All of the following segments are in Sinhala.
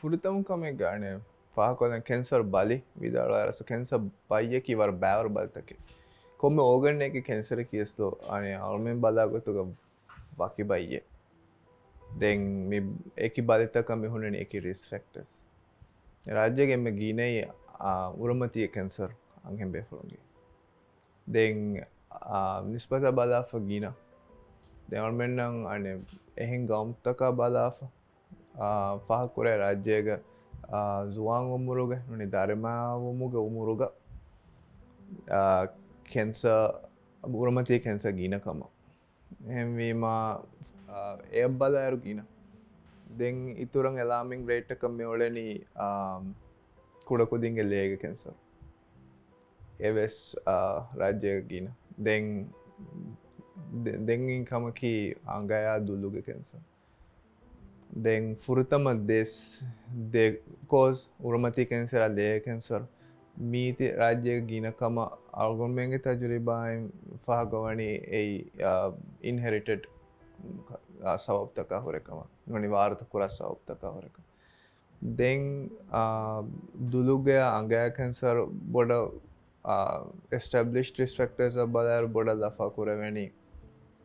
ފުރުތަމުކަމެއް ގާނެ ފާކޮލަ ކެންސަރ ބަލි ވިދާޅާރަސ ކެންސަރ ބައްޔަކީ ވަރ ބައިވަރު ބަލްތަކެ ކޮންމެ ޯގަންނޭކެ ކެންސަރ ކިޔެސްލೋ އަނެ އަޅުމެން ބަލާގޮތުގަ ވަކި ބައްޔެ ದೆನ್ ಮಿ ಏಕಿ ಬಾಲಿತಕ ಮಿ ಹುಣನಿ ಏಕಿ ರಿಸ್ ಫ್ಯಾಕ್ಟರ್ಸ್ ರಾಜ್ಯಗೆ ಮೆ ಗೀನೈ ಉರಮತಿಯ ಕ್ಯಾನ್ಸರ್ ಅಂಗೆಂ ಬೇಫುಳಂಗಿ ದೆನ್ ನಿಸ್ಪಸ ಬಾಲಾಫ ಗೀನ ದೆನ್ ಅಳ್ಮೆನ್ನಂ ಅನೆ ಎಹೆಂ ಗೌಮ್ತಕ ಬಾಲಾಫ ފަހަކުރެ ރާއްޖޭގ ޒުވާން އުމުރުގެ ނުނި ދަރިމައިވުމުގެ އުމުރުގ ކެންސަ ބުރުމަތީ ކެންސަ ގީނަކަމ ހެންވީމ ඒබ්බލއިރު ගීන දෙන් ඉතුරන් එලාමින් ރේට්ටකම් මෙවලනි කුඩකුදින්ගේ ලේග කෙන්ස එවෙස් රාජ්‍යය ගීන දෙන් දෙගින් කමකි අංගයා දුල්ලුග කෙන්සා then ෆුරතමදෙස් දෙකෝස් උරමති කැන්සර ලේකැන්සර් මීති රාජ්‍ය ගීනකම අල්ගොන්මෙන්ගේ තජුරිබායිම් පහගවනි එයි ඉන්හෙරිටඩ් සවප්තක හොරකම නනි වාර්ත කුරස් සවප්තක හොරක දෙන් දුළුගය අංගයකැන්සර් බොඩ ස්ටබලිස්් ටිස්ටක්ටර්ස බදර බොඩ ලෆා කුරවැනි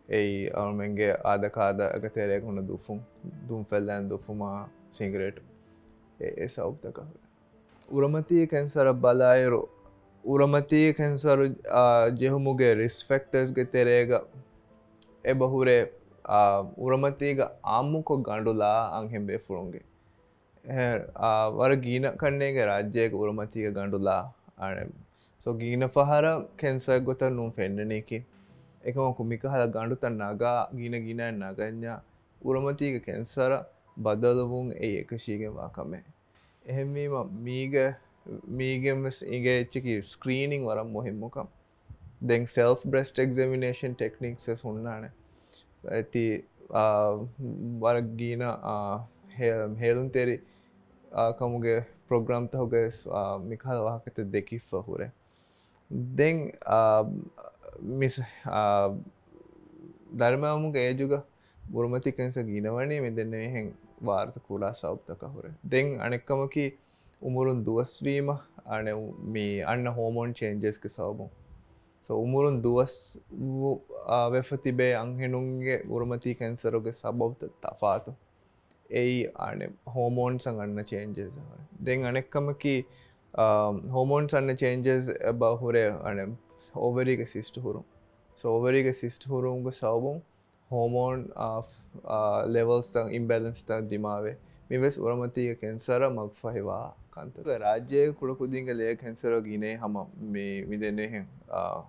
ඒ අවුමෙන්ගේ ආදකාද අගතේරයක් හොන දුෆුම් දුම් ෆෙල්ලෑන් දුෆුමා සිංගරේට් ඒ සෞප්තකහ උරමතිය කැන්සර බලායරෝ උරමතිය කැන්සරු ජෙහුමුගේ රිස්ෆෙක්ටර්ස්ගේ තෙරේග එබහුරේ උරමතිීග ආම්මුකො ගණ්ඩුලා අංහෙම්බේ ෆුරුන්ගේ වර ගීන කන්නේගේ රාජ්‍යයක උරමතික ගණ්ඩුලා ආනම් සො ගීන පහර කෙන්සර් ගොත නුම් ෆෙන්ඩනයකි އެކަމަކުމިކަހަލ ގަނޑުތައް ނަގާ ގިނ ގިނައި ނަގަންޏާ އުރަމަތީގެ ކެންސަރަ ބަދަލުވުން އެއީ އެކަށީގެންވާ ކަމެއް އެހެންމީމަ މީގެ މީގެންވެސް އިނގެ އެއްޗަކީ ސްކ್ರೀނިން ވަރަށް މުހިއްމުކަން දෙන් සෙල් බ්‍රෙස්ට් එක්ෂමිනේෂන් ටෙක්නික්ස් හුන්නාන ඇති වර ගීන හේලුන් තෙරි කමුගේ ප්‍රෝග්‍රම් තහුගේ මිකාල වහකත දෙකිෆ හුරේ දෙන් ධර්මාමුක ඒජුග බුරුමතිකන්ස ගීනවනේ මෙදන්නේ හැන් වාර්ත කුලා සෞප්තකහුර දෙන් අනෙක්කමකි උමුරුන් දුවස්වීම අන මේ අන්න හෝමෝන් චේන්ජස්ක සවබෝ උමුරුන් දුවස් වෙෆතිබේ අංහෙනුන්ගේ ගුරුමති කැන්සරුග සබෞත තපාතු එයි අන හෝමෝන් සඟන්න චේන්ජස් දෙන් අනෙක්කමකි හෝමෝන් සන්න චේන්ජස් බහුරේ අනම් ඕවරික සිිස්ටහුරුම් සෝවරික සිිස්ටහුරුම්ග සවබුම් හෝමෝන් ලෙවල්ස්තං ඉම්බැලන්ස්තන් දිමාවේ මෙවෙස් උරමතිය කෙන්සර මක් පහිවා කන්තක රාජ්‍යය කුළකුදිංග ලය කෙන්සර ගිනේ හම මේ විදෙන්නේහෙන් uh,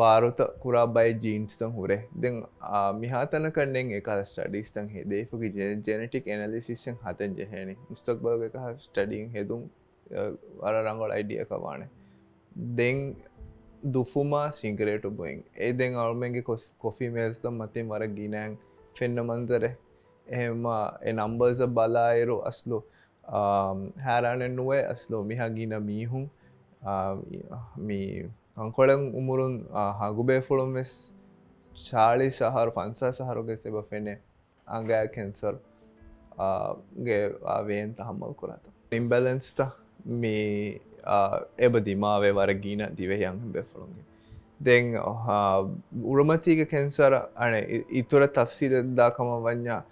වාරුත කුරා බයි ජීන්ස්තං හුරේ දෙ uh, මිහාතන කරනෙන් එක ස්ටඩිස්තන් හේදේපුගේ ජන ජනටික් එනලිසිසින් හතන් ජහැනි ස්තක් බග එක ස්ටඩීන් හෙදුම් uh, අර රංගොල් අයිඩිය කවානේ දෙං දුෆුමා සිංකරේටු බොයින් ඒදෙන් අවුමෙන්ගේ කොස් කොෆි මේස්තම් මතින් වර ගිනෑන් ෆෙන්න්න මන්තර එහෙම නම්බර්ස බලායරු අස්ලු හැරණෙන් නුවේ අස්ලෝ මිහා ගින මීහුන් අංකොළෙන් උමුරුන් හගුබේ ෆුළුම් වෙස් ශාලි සහරු පන්සා සහරුගේ සෙබ ෆෙනේ අංගෑ කෙන්සර්ගේ ආවයෙන් තහම්මල් කොරත ඉම්බලන්ස්තා මේ එබදිමාවේ වරගීන දිවේ යං බෙෆලුන්ගේ. දෙන් උරමතික කෙන්සර අන ඉතුර තෆසිරද්දාකම වඥා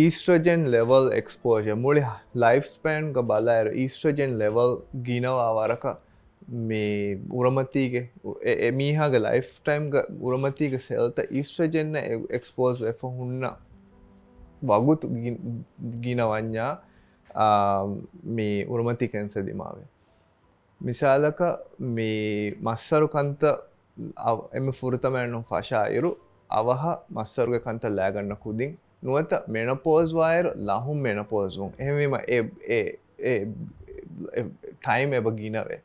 ඊස්ට්‍රජෙන් ලෙවල් එක්ස්පෝජ මුලි ලයිෆ් ස්පෑන්ග බලාර ඊස්ට්‍රජෙන් ලෙවල් ගිනවා වරක මේ උරමතිගේ එමීහාග ලයිෆ් ටයිම්ග උරමතික සෙල්ත ඊස්ට්‍රජෙන්න එක්ස්පෝස් වෙ හුන්න වගුත් ගිනවඥා මේ උරුමති කැන්සදිමාවේ. මිසාලක මේ මස්සරුකන්ත එම ෆුරතමෑනුම් ෆශායරු අවහ මස්සරුග කන්ත ලෑගන්න කුදින් නුවත මෙනපෝස්වායර් ලහුම් මෙනපෝසුම් එහෙමම ටයිම් එබ ගීනවේ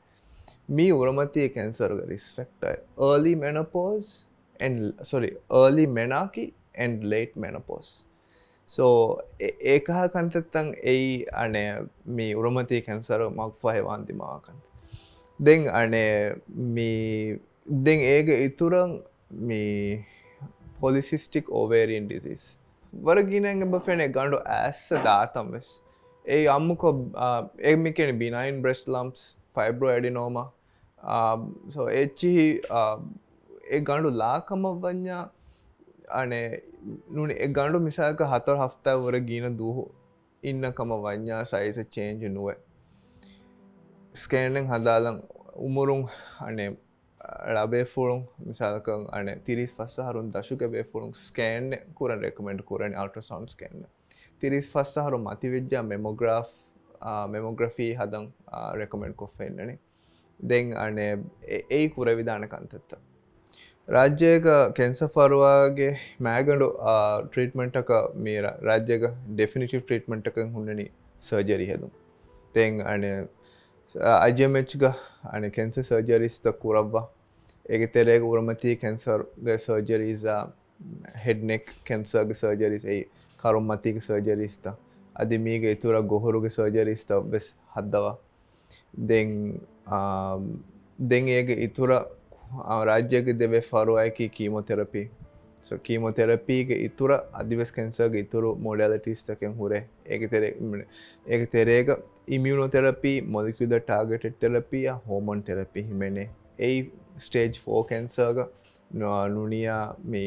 මේ උරමතිය කැන්සරුග රිස්ෆෙක්ටයි early menopause and sorry early menarche and late menopause so e-, ඒකහ කන්තත්තං එයි අනේ මේ උරමතිය කැන්සර මක් පහවාන්තිමාකන්ත. දෙන් අනේ මේ දෙන් ඒක ඉතුරන් මේ පොලිසිිස්ටික් ඕවේරියන් ඩිසිස්. වරගිනග බෆෙන ගණඩු ඇස්ස දාතම්වෙස්. ඒ අම්මකො ඒමිකෙන බිනයින් බ්‍රෙස්් ලම්ස් ෆයිබ්‍රෝ ඇඩිනෝම සෝ එච්චිහි ඒ ගණඩු ලාකම වඥා අනේ නුන ගණඩු මිසාක හතර හෆ්තාවර ගීන දූහෝ ඉන්නකම වඥා සයිස චේන්ජ නුව ස්කේනෙන් හදාලං උමුරුන් අනේ ලබේ ෆුළුම් මිසාලක අන තිරිස් පස්ස හරුන් දශුකබේ ෆුළුම් ස්කේන් කරන රෙකමෙන්ඩ් කරන අල්ට සොන් කන්න තිරිස් පස්ස හරු මතිවිද්‍යා මෙමෝග්‍රා් මෙමෝග්‍රෆී හදන් රෙකමෙන්ඩ් කොෆෙන්න්නනේ දෙන් අනේ ඒ කුරවිධාන කන්තත්තා රාජ්‍යයක කෙන්සෆරවාගේ මෑගඩු ට්‍රීට්මට්ටක මේ රාජ්‍යක ඩෙෆිනිටි ට්‍රීට්මට්ටක හුන්නනි සර්ජරි හැදුම් තෙන් අන අජමච්ග අන කෙන්ස සර්ජරිස්ත කුරබ්වා ඒක තෙරේක උරමති කැන්සර්ග සර්ජරීසා හෙඩ්නෙක් කැන්සර්ග සර්ජරිස් ඒ කරුම් මතික සර්ජරිස්ත අධි මීග ඉතුර ගොහොරුග සර්ජරිස්ත වෙස් හද්දවා දෙන් දෙන් ඒක ඉතුර රාජ්‍යක දෙවේ ෆරුවයකි කීමෝතෙරපී ಸೊ ಕೀಮೊಥೆರಪಿಗೆ ಇತುರ ಅದಿವಸ್ ಕ್ಯಾನ್ಸರ್ಗೆ ಇತುರು ಮೊಡಾಲಿಟೀಸ್ತಕೆಂ ಹುರೆ ಏಕತೆರೆ ಏಕತೆರೆಗ ಇಮ್ಯುನೊಥೆರಪಿ ಮೊಲಿಕ್ಯುಲರ್ ಟಾರ್ಗೆಟೆಡ್ ಥೆರಪಿ ಯಾ ಹೋಮೋನ್ ಥೆರಪಿ ಹಿಮೆನೆ ಏಯ್ ಸ್ಟೇಜ್ ಫೋರ್ ಕ್ಯಾನ್ಸರ್ಗ ನುಣಿಯ ಮೀ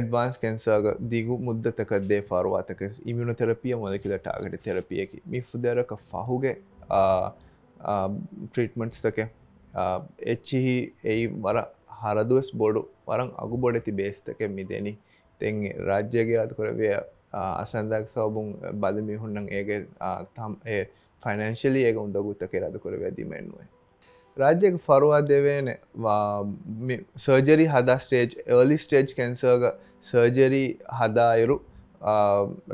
ಎಡ್ವಾನ್ಸ್ ಕ್ಯಾನ್ಸರ್ಗ ದಿಗು ಮುದ್ದತಕದ್ದೇ ಫಾರುವಾತಕ ಇಮ್ಯುನೊಥೆರಪಿಯ ಮೊಲಿಕ್ಯುಲರ್ ಟಾರ್ಗೆಟೆಡ್ ಥೆರಪಿಯಕಿ ಮೀ ಫುದೆರಕ ಫಹುಗೆ ಟ್ರೀಟ್ಮೆಂಟ್ಸ್ತಕೆ එච්චිහි එයි මර හරදුවස් බොඩු වරං අගුබොඩති බේස්තක මිදෙනි තෙන් රාජ්‍යගේ අතකොරවය අසන්දක් සවබුන් බදමි හුන්නන් ඒගේ තම් ඒ ෆනන්ශලි ඒක උන්දගුත්ත කෙරද කොර වැදිමෙන්ුවේ රාජ්‍යක ෆරවා දෙවේන සර්ජරි හදා ස්ටේජ් එලි ස්ටේජ් කැන්සර්ග සර්ජරි හදායුරු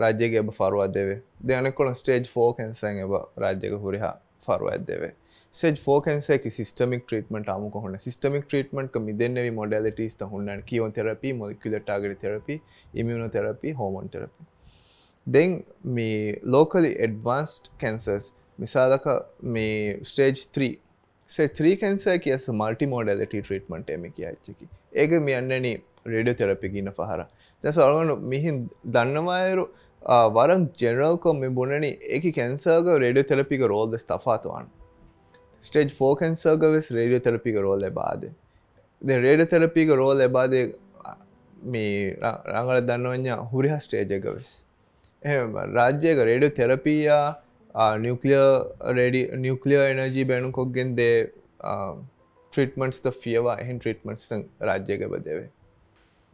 රාජ්‍යගේ බ ෆරවා දෙවේ දෙනකොළ ස්ටේජ් ෆෝ කැන්සන් එබ රාජ්‍යක හුරිහා ෆරුවත් දෙවේ සෙජ් ෝකන්සේක සිස්ටමික් ට්‍රේටමට අමක හොන සිස්ටමික් ට්‍රේටමට මිදන්නෙව මොඩලටස් හොන්න කියවන් තෙරපි මොදක්ලටාගර තෙරපි ඉමියුණ තෙරපි හෝමොන් තෙරපි දෙන් මේ ලෝකලි එඩ්වන්ස්ට කැන්සස් මිසාලක මේ ස්ටේජ් 3 ත්‍රී කැන්සර් කියස මල්ටි මෝඩලට ට්‍රේටමට එම කියච්චකි ඒක මියන්නන රඩිය තෙරපි ගන්න පහර දැ සල්ගන මිහින් දන්නවායරු වරක් ජෙනරල්කො මෙබුණනි එක කැන්සර්ග රඩිය තෙලපික රෝල්ද ස්ථාතුවන් ස්ටේජ් ෆෝකන්සර්ග වෙස් රඩිය තෙලපික රෝල් ලබාද දෙ රේඩ තෙලපික රෝල් ලබාද මේ රඟල දන්නවඥා හුරිහ ස්ටේජක වෙස් රාජ්‍යයක රේඩිය තෙරපීයා නිියලිය රඩි නිියලිය එනජී බැනු කොක්ගෙන් දේ ට්‍රීටමන්ස් ෆියවා එහෙන් ට්‍රීටමන්ස් රාජ්‍යක බදවේ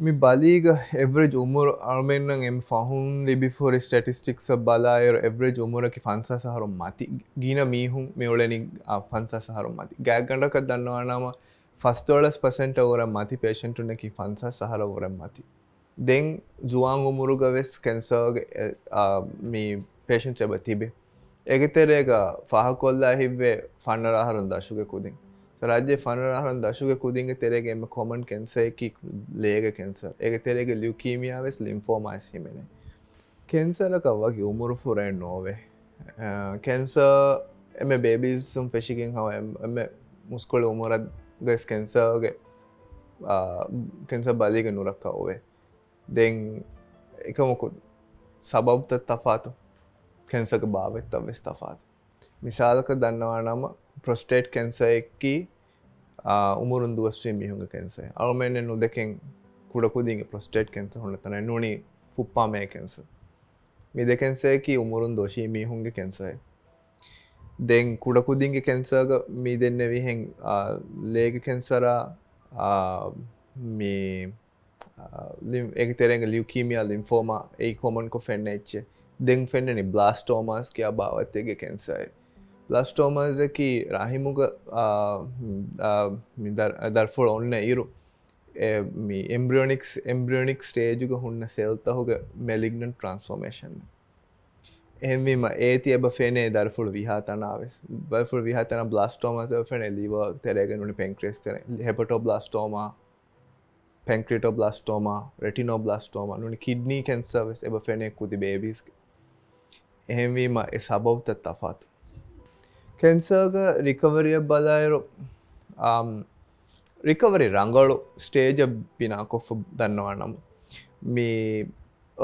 මේ බලීග එවරජ් උමර අර්මෙන්න්නම් එම් ෆහුන් ලිබිෆෝර ස්ටටිස්ටික්ස බලායර එවරජ් උමරකි ෆන්සා සහරුම් මති ගීන මීහුම් මෙවලනි ෆන්සා සහරුම් මති ගෑගඩක් දන්නවානම ෆස්තෝලස් පසට ඕර මති පේෂන්ටුනකි ෆන්සා සහර ඕරම් මති දෙන් ජුවන් උමුරුගවෙස් කැන්සර්ග මේ පේෂන් චබ තිබේ එගතෙරේක ෆහකොල්ලා හිබ්වේ ෆන්න රහරුන් දශුක කුදින් රජ්‍ය ෆනරහරන් දශුක කුදිග තෙරෙගේම කොමන් කෙන්සයකි ලේග කෙන්සර් එක තෙරෙග ලියකීමියාවෙස් ලිම්ෆෝමයිසිමෙන කෙන්සලකවගේ උමුරු ෆුරෙන් නොවේ කෙන්ස එම බේබිසුම් ෆෙෂිකින් හව එම මුස්කොල උමරත් ගස් කෙන්සර්ගේ කෙන්ස බලිග නුරක් ඔවේ දෙන් එක මොකුත් සබබ්ත තෆාතු කෙන්සක භාවත් අවෙස් තෆාතු මිසාලක දන්නවා නම ප්‍රස්ටේට් කැන්සයකි උමුරුන් දුවස්වී මිහුඟ කැන්සේ අරුමෙන් නොදකෙන් කුඩකුදිගේ ප්‍රස්ටේට් කැන්ස හොනතන නොනි ෆුප්පාමය කැන්ස මි දෙකැන්සේකි උමුරුන් දෝෂී මිහුන්ගේ කැන්සයි දෙන් කුඩකුදිගේ කැන්සග මී දෙන්න විහෙන් ලේග කැන්සරා මේ එක තෙරෙන් ලියවකීමිය ලින්ෆෝම ඒ කොමන් කො ෆෙන්න්න එච්ච දෙන් ෆෙන්න්නනි බ්ලාස්ටෝමස් කියයා භාවත්තයගේ කැන්සයි ಬ್ಲಾಸ್ಟೋಮಸಕಿ ರಾಹಿಮುಗ ದರ್ಫುಳ ಒನ್ನ ಇರು ಎಂಬ್ರಿಯೋನಿಕ್ಸ್ ಎಂಬ್ರಿಯೋನಿಕ್ ಸ್ಟೇಜುಗ ಹುಣ್ಣ ಸೆಲ್ತ ಹೋಗ ಮೆಲಿಗ್ನಂಟ್ ಟ್ರಾನ್ಸ್ಫಾರ್ಮೇಷನ್ එහෙම ඒති එබ ෆෙනේ දරපුුල් විහාතනාව බෆුල් විහතන බ්ලාස්ටෝමස ෆෙන ලිව තෙරගෙනුනි පෙන්ක්‍රෙස් හෙපටෝ බ්ලාස්ටෝම පැන්ක්‍රටෝ බ්ලාස්ටෝම රටිනෝ බ්ලාස්ටෝම නුනි කිඩ්නී කැන්සර්වස් එබ ෆෙනෙක් කුති බේබිස් එහෙමවීම සබව්ත තෆාතු ಕೆನ್ಸರ್ಗ ರಿಕವರಿಯ ಬಲಾಯರು ರಿಕವರಿ ರಂಗಳು ಸ್ಟೇಜ್ ಬಿನ ಕೊಫ್ ದನ್ನವ ನಮ್ಮ ಮೀ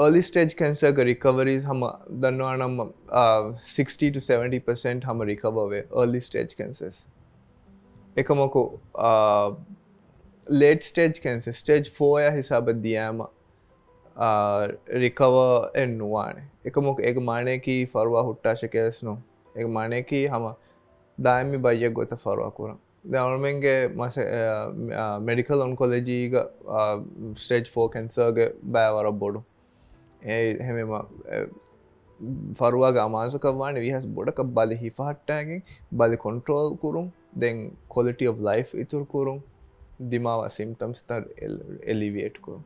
early stage cancer recoveries hum danno anam 60 to 70 percent hum recover we early stage cancers ekamako uh, late stage cancer stage 4 ya hisab diyama uh, recover ennuwane ekamako ek mane ki farwa hutta shakesno ek mane ki hama ದಾಯಮ್ಮಿ ಬಯ್ಯ ಗೊತ್ತ ಫಾರ್ವಾಕೂರ ಅವ್ರಮಂಗೆ ಮಸೆ ಮೆಡಿಕಲ್ ಒನ್ಕೊಲಜಿ ಈಗ ಸ್ಟೇಜ್ ಫೋರ್ ಕ್ಯಾನ್ಸರ್ಗೆ ಬಯವಾರಬ್ಬೋಡು ಹೆಮೇಮ ಫರ್ವಾಗ ಅಮಾಸಕವಾಣಿ ವಿ ಹಸ್ ಬುಡಕ ಬಲಿ ಹಿಫಹಟ್ಟಾಗಿ ಬಲಿ ಕಂಟ್ರೋಲ್ ಕೂರುಂ ದೆನ್ ಕ್ವಾಲಿಟಿ ಆಫ್ ಲೈಫ್ ಇತುರ್ ಕೂರುಂ ದಿಮಾವ ಸಿಮ್ಟಮ್ಸ್ ತರ್ ಎಲಿವಿಯೇಟ್ ಕೂರುಂ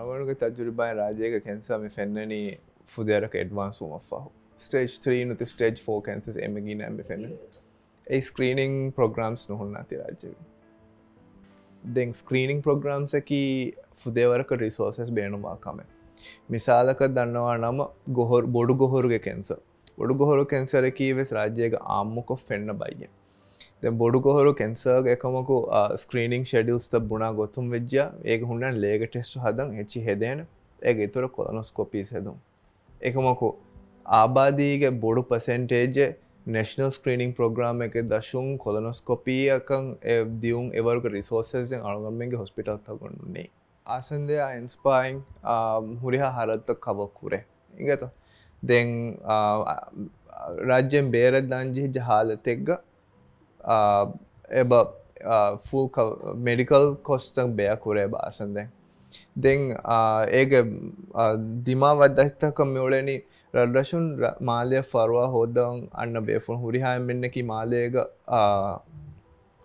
ಅವನಿಗೆ ತಜುರಿಬಾಯಿ ರಾಜೇಗ ಕೆನ್ಸ ಮೆ ಫೆನ್ನನಿ ಫುದೇರಕ್ಕೆ ಅಡ್ವಾನ್ಸ್ ಹೂಮಫಾಹು ස්ටේජ් ත්‍රී නති ස්ටේජ් ෝ කැන්සස් එමගී නැම්බෙන ඒ ස්ක්‍රීනිං ප්‍රෝග්‍රම්ස් නොහොන්න අති රාජ්‍යය දෙන් ස්ක්‍රීනිං ප්‍රෝග්‍රම්සකි ෆුදේවරක රිසෝසස් බේනුමාකම මිසාලක දන්නවා නම ගොහොර බොඩු ගොහොරුග කෙන්ස බොඩු ගොහොරු කෙන්සරකීවෙස් රාජ්‍යයක ආම්මකො ෆෙන්න්න බයිය දෙ බොඩු ගොහොරු කෙන්සර්ග එකමකු ස්ක්‍රීනිං ෂෙඩියල්ස්ත බුණා ගොතුම් වෙද්‍ය ඒක හුන්නන් ලේග ටෙස්ට් හදන් එච්චි හෙදෙන ඒ ඉතුර කොලනොස්කොපිස් හෙදුම් එකමකු ආබාධීගේ බොඩු පසෙන්ටේජ නැශනල් ස්ක්‍රීනිින් ප්‍රග්‍රම එක දශුම් කොලනොස්කොපීයකං දියුම් එවරු රිසෝසයෙන් අනුගම්මගේ හොස්පිටල් තගොන්නුන්නේ ආසන්දය අයින්ස්පායින් හුරිහා හරත්ත කවක්කුරේ ඉගත දෙන් රාජ්‍යෙන් බේරත් දංජිහි ජහාලතෙක්ග එබ ෆූල් මෙඩිකල් කොස්තක් බයකුරේ බාසන්දෙන් දෙන් ඒක දිමාවදත්ත කම්මියෝලනි රඩශුන් මාලය ෆරවා හෝදවන් අන්න බේෆුන් හුරිහායමෙන්නකි මාලයක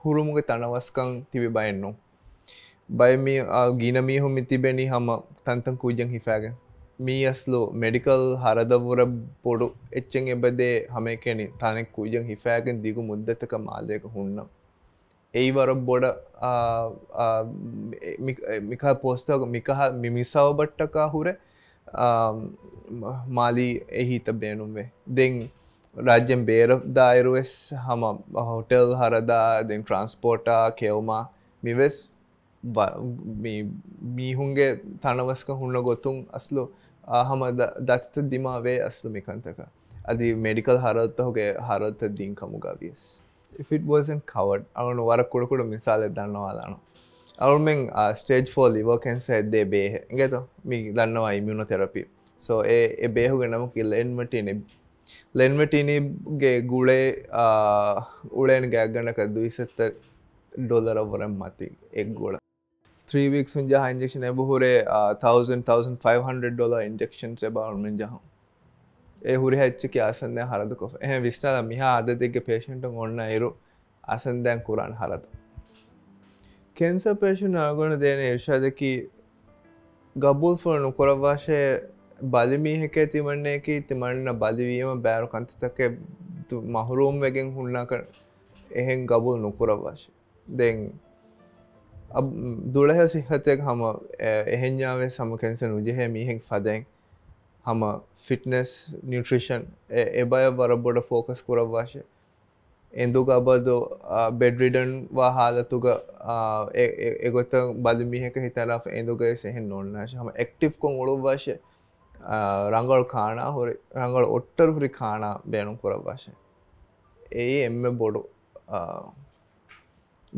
හුරුමුග තනවස්කං තිබි බයෙන්නු. බයමී ගීනමීහු මිතිබෙනි හම තන්තන් කූජන් හිෆෑග. මී අස්ලෝ මෙඩිකල් හරදවර පොඩු එච්චෙන් එබදේ හමකෙනි තනෙක් කූජන් හිෆෑගෙන් දිගු මුද්දතක මාලයක හුන්නම්. ඒවර බොඩ මික පෝස්තක මිකහ මිමිසාව බට්ටකා හුර මාලී එහිත බේනුම්වේ දෙං රාජ්‍යෙන් බේර දායරුවෙස් හම හෝටෙල් හරදා දෙන් ට්‍රන්ස්පෝටා කෙවමා මිවෙස් මීහුන්ගේ තනවස්ක හුන්න ගොතුන් අස්ලු හම දත්ත දිමාවේ අස්ලු මිකන්තක අධි මෙඩිකල් හරත්තහුගේ හරත්ත දින්කමුගාවියස්. ෆිට බර්සන් කවඩ් අනුන වර කුඩකුඩ මිසාල දන්නවාදාන අවුමෙන් ස්ටේජ් uh, ෆෝල් ලිවෝකන්ස ඇද්දේ බේහ ගත මි දන්නවා ඉමියුණ තෙරපි සෝ ඒ බේහු ගෙනම කිල් එන්මටන ලෙන්මටිනගේ ගුලේ uh, උඩෙන් ගෑගන්නක දවිසත්ත ඩොලරවරම් මති එක් ගොඩ ත්‍රීවික්ස් ජහ ඉන්ජෙක්ෂන එබහුරේ 1500 ඩො ඉන්ජෙක්ෂන් බවුන්ෙන් ජහම් හුරි හැච්චි ආසන්දය හරදකො එහ විස්ටාල මිහා අද දෙක පේෂන්ට ඔන්න අයරු අසන්දැන් කුරන් හරතු. කෙන්ස පේෂන් අගුණ දෙන ඒර්ෂාදකි ගබුල් ෆොල් නොකොරවාශය බලිමීහක තිමන්නේකි තිමන්න බලිවීම බෑරු කන්තිතක මහුරුම් වගෙන් හුන්නා කර එහෙන් ගබුල් නොකුරවාශය දෙන් දුළහ සිහතයක් හම එහෙඥාවේ සමකෙන්ස නුජහේ මීහෙක් පදැන් හම ෆිට්නස් නිියුට්‍රිෂන් එබය වරබොඩ ෆෝකස් කුරවවාශය එඳු ගබදෝ බෙඩ්රිඩන් වා හාලතුග එගොත බදමිහක හිතර එඳුගේ සෙහෙන් නොන්නශ හම එක්ටිව් කො ොළු වශය රංගල් කානා හොරි රංගල් ඔට්ටර් හුරි කානා බෑනුම් කුරවවාශය ඒ එම බොඩු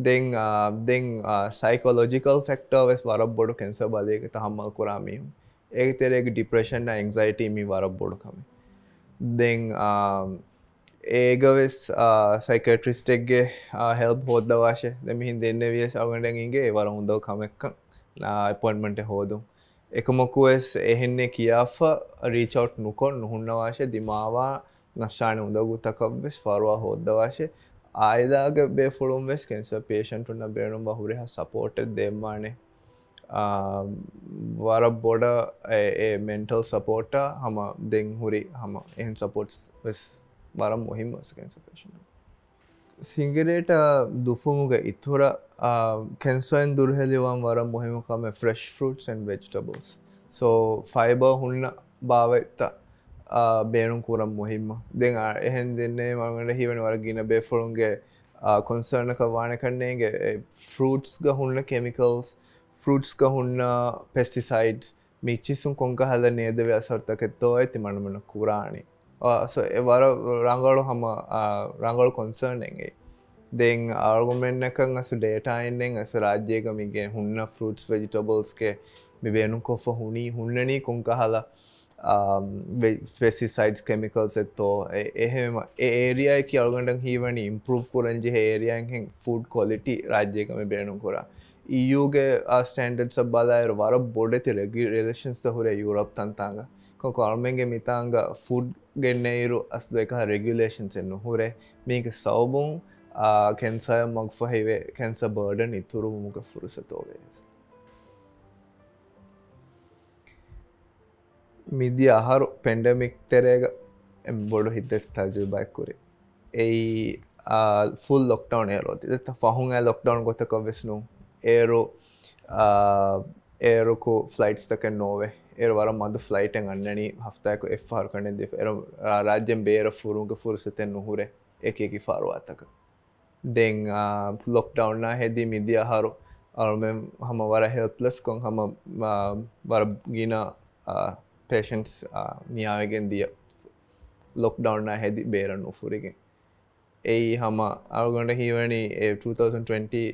දෙං දෙං සයිකෝලෝජිකල් ෆෙක්ටර් වෙස් වරබ් බොඩු කෙන්ස බලයක තහම්මල් කුරාමීම एक तेरे एक डिप्रेशन ना एंगजाइटी मी वारो बोर्ड कमे देन ඒගවෙස් සයිකට්‍රිස්ටෙක්ගේ හෙල්ප් හෝදවාශය දෙමිහින් දෙන්න විය සවගටගගේ වර හොදව කමෙක්කං පොන්මට හෝදුම් එක මොකුවෙස් එහෙන්නේ කියාව රීචවට් නුකොන් නොහුන්නවාශය දිමාවා නශ්ාන උදගුතකක්වෙස් පරවා හෝදවාශය ආයදාගේ බේ ෆොළුම් වෙස් කෙන්ස පේෂන්ටුන්න බේනුම් හුරහ සපෝට් දෙම්මානේ වර බොඩ මෙන්ටල් සපෝට හම දෙං හුරි හම එහන් සපෝට්ස් වෙස් වරම් මුොහිම සකන් සපේෂන සිංගරේට දුෆුමුග ඉතුර කැන්සුවෙන් දුරහෙලිවම් වර මුොහෙමකම ෆ්‍රෙස්් ෆරුට්ස් න් වෙජ්ටබල්ස් සෝ ෆයිබ හුන්න භාවත්ත බේනුම් කුරම් මුොහිම දෙ එහෙන් දෙන්නේ මඟට හිවන වර ගින බේෆොරුන්ගේ කොන්සර්ණක වාන කරන්නේගේ ෆරුට්ස් ගහුන්න කෙමිකල්ස් ෆරూట్స్ක හුන්න පෙස්ටිසයිඩ්ස් මිච්චිසුම් කොංක හල නේදව අසර්ථකෙත්තෝ ඇති මනමන කුරාණි එවර රංගලු හම රංගලු කොන්සර්නෙන්ගේ දෙන් ආර්ගමෙන්න්නකං අසු ඩේටයින්ෙන් ඇස රාජ්‍යයකමිගේ හුන්න ෆරూట్ස් වෙජිටබල්ස්ගේ මෙබේනු කොෆ හුණී හුන්නනී කොංකහල ෆෙසිසයිඩස් කෙමිකල්ස් එත්තෝ එහෙම ඒරියයි අල්ගටන් හිවනි ඉම්පරූ් කරන්ජි හේරියන් ෆඩ් කොලිටි රාජ්‍යයකම බේනු කොරා ඊයුගේ ස්ටන්ඩඩ් සබ්බාදායර වර බොඩති රෙගි රේදේශන්ස්ත හුරේ යුරප් තන්තාග කො කොල්මෙන්ගේ මිතාංග ෆුඩ් ගෙන්නේරු අස් දෙක රෙගිලේෂන්ස් එන්න හුරේ මේක සවබුන් කෙන්සය මක් ොහෙවේ කැන්ස බර්ඩන් ඉතුරු මුක ෆුරුසතෝවේස් මිදි අහරු පෙන්ඩමික්තරේග බොඩු හිතෙක් තජු බයිකුරේ ඒ ෆුල් ලොක්ටවන රෝති ත පහුන් ලොක්ටවන් ගොතක වෙස්නුම් ඒරෝ ඒරොකු ෆ්ලයිට්ස්තක නොවේ ඒරවර මද ෆ්ලයිට අන්නනි හෆ්තයක එ්ාර කනෙ දෙ එර රාජ්‍යෙන් බේර ෆුරුන්ග ෆුරසතෙන් නොහුරේ එකකි ෆාරුවත්තක දෙන් ලොක් ඩවන්නා හෙදී මිදිය අහරු අරුමෙන් හම වර හෙල්පලස් කොන් හම වර ගින පේෂන්ස් මියාවගෙන් දිය ලොක් ඩවන්නා හෙදි බේරන් උෆුරගෙන් එයි හම අරුගොඩ හිවනි 2020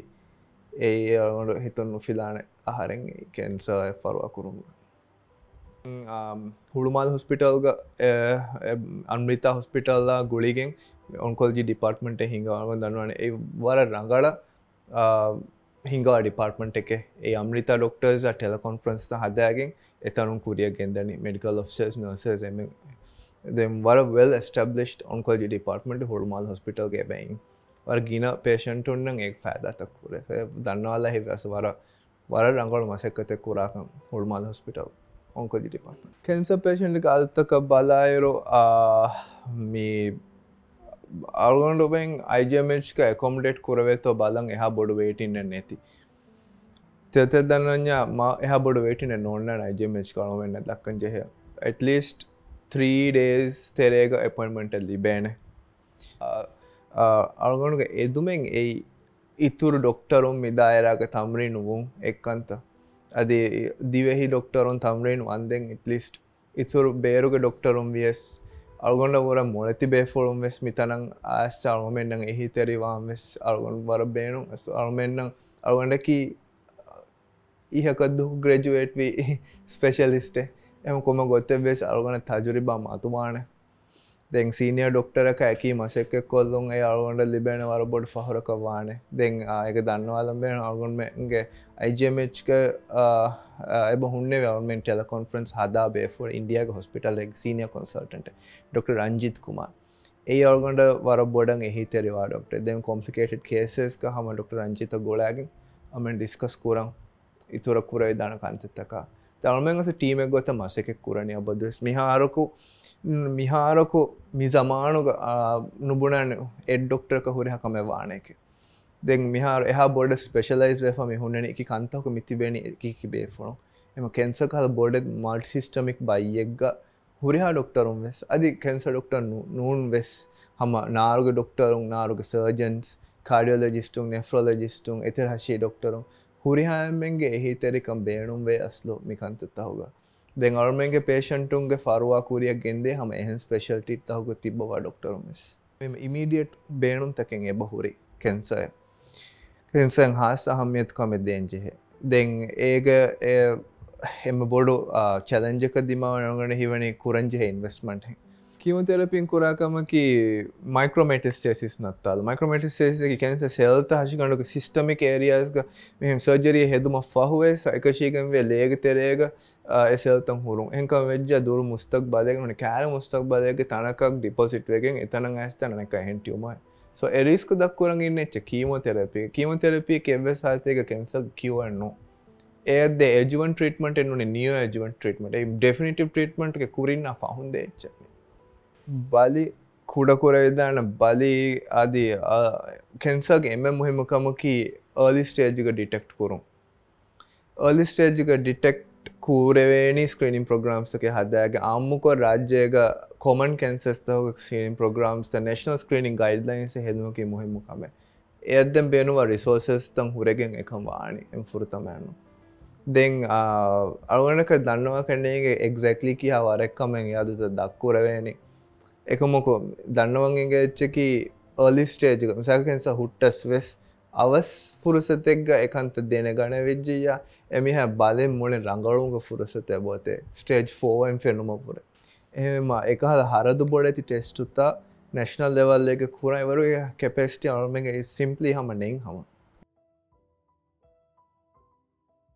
ඒ අට හිතන් උෆිලාන අහරෙන් කැන්සර් පරවා කුරුම හුළුමල් හොස්පිටල්ග අන්මරිතා හොස්පිටල්ලා ගොලිගෙන් ඔන්කොල්ජි ඩිපර්ට්මට හිඟවාම දන්නවන ඒ වර රඟල හිංගා ඩිපර්ට්මට එක ඒ අම්රිතා ඩොක්ටර්ස් ටෙල කොන්ෆරන්ස් හදෑගෙන් එතනුම් කුරිය ගෙන්දන මඩිකල් ඔෆසර්ස් නර්සර්ස් එම දෙම් වර වෙල් ස්ටබ්ලිස්් ඔන්කොල්ජි ඩිපර්ට්මට හොළුමල් හොස්පිටල්ගේ බැයින් වර ගින පේෂන්ටුන්න ඒ ෑදතක්කුර දන්නවාල හි ඇස වර වර රංගොල මසක්කත කුරාකම් හොල්මාල් හොස්පිටල් ඔංකොදිටිපන් කෙන්ස පේෂන්ටි අල්තක බලායරෝ මේ අල්ගොන්ඩුවෙන් අයිජමච්ක එකොමඩෙට් කුරවෙතෝ බලන් එහ බොඩු වේටින්න නැති තෙත දන්නඥ එහ බොඩු වේටින නොන්න අයිජමච් කනුවෙන්න දක්කන් ජෙහය ඇටලිස්ට 3 ඩේස් තෙරේග එපොන්මෙන්ට ලිබේන අගුණුක එදුමෙන් ඒ ඉතුරු ඩොක්ටරුම් මිදායරාක තම්රීනුවුම් එක්කන්ත අද දිවෙහි ඩොක්ටරුන් තම්රෙන් වන්දෙන් ඉටලිස්ට් ඉතුරු බේරුක ඩොක්ටරුම් වියස් අල්ගොඩ ර මොලති බේෆොරුම් වෙස් මිතනං ආස් අල්ුමෙන්න්න එහි තෙරිවාම් වෙස් අල්ගොන් වර බේනු අල්ුමෙන්න්නම් අල්ගොඩකි ඉහකදදු ග්‍රජුවේට් වී ස්පේෂලිස්ටේ එම කොම ගොත්ත වෙස් අල්ගන තජුරි බම් අතුමානෑ දෙන් සීනිය ඩොක්ටරක ඇකි මසෙක්ක කොල්ලුන් ඒ අරුවන්ට ලිබෙන වර බොඩ් පහරකවානේ දෙන් ඒක දන්නවාලම්බෙන අගුන්මගේ අයිජමච්ක එබ හුන්නේ වවමෙන් ටෙල කොන්ෆරන්ස් හදා බේෆෝ ඉන්ඩියග හොස්පිටල් එක් සීනිය කොන්සල්ටට ඩොක්. රංජිත් කුමා ඒ අල්ගොඩ වර බොඩන් එහි තෙරවා ඩොක්ට දෙන් කොම්පිකේට් කේසේස්ක හම ඩොක්. රංචිත ගොලෑගෙන් අමෙන් ඩිස්කස් කුරම් ඉතුර කුරයි දාන කන්තත්තකා තල්මස ටීමක් ගොත මස එකෙක් කුරණය අබදස් මිහාරකු මිහාරකු මිසමානුක නුබුණන එඩ්ඩොක්ටරක හුරහකම වානයක දෙ මිහාර එහ බොඩ ස්පේෂලයිස් වෙ මිහුණන එක කන්තක මිතිබෙන එකකි බේෆුණු එම කෙන්ස කල බොඩ මල්ට සිිස්ටමික් බයියෙක්ග හුරිහා ඩොක්ටරුම් වෙස් අධි කෙන්ස ඩොක්ටර් නූන් වෙස් හම නාර්ග ඩොක්ටරුම් නාරුග සර්ජන්ස් කාඩියෝලජිස්ටුම් නෙෆ්‍රෝලජිස්ටුම් එතරහශී ඩොක්ටරුම් හුරිහායමෙන්ගේ එහිතෙරිකම් බේනුම් වේ ඇස්ලු මිකන්තත්තහුගා දෙ අරුමෙන්ගේ පේෂන්ටුන්ගේ ෆරවා කුරියක් ගෙන්දේ හම එහෙන් ස්පේෂල්ටිට් හුග තිබවා ඩොක්ටරුමස් මෙම ඉමීඩියට් බේනුම් තකෙන් එබ හුරි කෙන්සය කෙන්සයෙන් හා සහම්යත් කම දේංජිහෙ දෙන් ඒක එම බොඩු චලෙන්ජක දිමවනගට හිවනි කුරංජහ ඉන්වස්මටහෙන් కీమోథెరపీని కురాకమకి మైక్రోమెటిస్ చేసేసి నత్తాలి మైక్రోమెటిస్ చేసేసి క్యాన్సర్ సెల్త హసిగండు సిస్టమిక్ ఏరియాస్గా మేము సర్జరీ హెదుమ ఫహువే సైకషీగంవే లేగ తెరేగ එසෙල්තම් හුරුම් එංක වෙද්ජ දුරු මුස්තක් බලයකන කෑර මුස්තක් බලයක තනකක් ඩිපොසිට්ුවකෙන් එතන ඇස්තන එක හෙන්ටියුමයි සො එරිස්ක දක්කරන් ඉන්න එච්ච කීමෝතෙරපී කීමෝතෙරපී කෙබ්ව සාතයක කැන්සක් කිවන්නවා ඒද ජවන් ට්‍රටමට එන්නන නිය ජවන් ට්‍රටමට ඩෙෆිනිටව ට්‍රටමට කුරින්න පහුන්දේච්චා බලි කුඩකුරවිදාන බලි අදී කෙන්සක් එම මුහෙමකමකි ඒලි ස්ටේජික ඩිටෙක්් කරුම් ඒලි ස්ටේජික ඩිටෙක්් කූරවේනි ස්ක්‍රීනිින් ප්‍රග්‍රම්සක හදෑගේ අම්මුකො රාජ්‍යයක කොමන් කැන්සස්තහක ක්ෂීනින් ප්‍රග්‍රම්ස් නේශනල් ස්ක්‍රීනිින් ගයිඩ්ලයින්ස හෙදමකි මුහෙමකම එයදැම් බේනුවා රිසෝසස්තං හුරගෙන් එකවානි එම් ෆුරතමෑනු දෙන් අරුවනක දන්නවා කන්නේගේ එක්සැක්ලිකි හවරෙක්කමෙන් යාදස දක්කුරවේනිි එකමොකෝ දන්නවන්ගේ එච්චකි ඔලිස්ටේජක මසාකෙන්ස හුට්ටස් වෙස් අවස් පුරුසතෙක්ග එකන්ත දෙන ගන වෙච්ජීය එමිහ බලෙ මුලේ රංගලුන්ග පුරසතය බෝතේ ස්ටේජ් ෆෝන් ෆෙනුමපුර එහෙම එකහල හරදු බොඩ ඇති ටෙස්ටුත්තා නැශනල් දෙවල්ලෙක කුරයිවරුගේ කැපෙස්ටි අනුමගේ සිම්පලි හමනෙන් හම